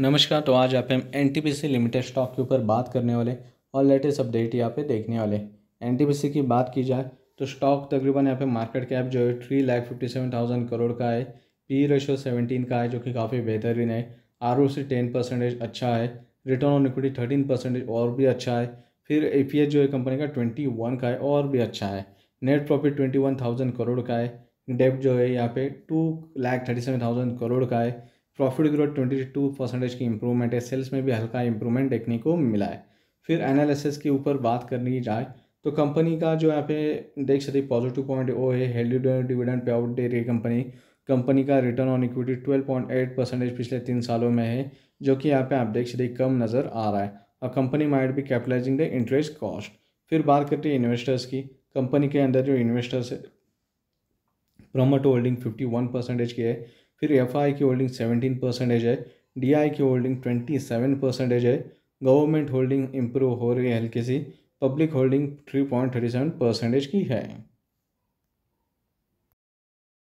नमस्कार तो आज आप हम एन लिमिटेड स्टॉक के ऊपर बात करने वाले और लेटेस्ट अपडेट यहाँ पे देखने वाले एन की बात की जाए तो स्टॉक तकरीबन यहाँ पे मार्केट कैप जो है three lakh fifty seven thousand crore का है पी रेशो सेवनटीन का है जो कि काफ़ी बेहतरीन है R O C ten percentage अच्छा है return on equity thirteen percentage और भी अच्छा है फिर ए पी एच जो है कंपनी का ट्वेंटी वन का है और भी अच्छा है net profit twenty one thousand crore का है डेप जो है यहाँ पे two lakh thirty seven thousand crore का है profit growth twenty two percentage की इम्प्रूवमेंट है सेल्स में भी हल्का इम्प्रूवमेंट देखने को मिला है फिर एनालिसिस के ऊपर बात ली जाए तो कंपनी का जो यहाँ पे देख सकते पॉजिटिव पॉइंट वो है डिविडेंड पे आउट दे रही है कंपनी कंपनी का return on equity twelve point eight percentage पिछले तीन सालों में है जो कि यहाँ पे आप देख सकते कम नज़र आ रहा है और कंपनी माइड भी कैपिटलाइजिंग द इंटरेस्ट कॉस्ट फिर बात करते हैं इन्वेस्टर्स की कंपनी के अंदर जो इन्वेस्टर्स है promote holding fifty one percentage की है फिर एफ की होल्डिंग सेवेंटीन परसेंटेज है डी की होल्डिंग ट्वेंटी सेवन परसेंटेज है गवर्नमेंट होल्डिंग इम्प्रूव हो रही है हल्की सी public holding three point thirty seven percentage की है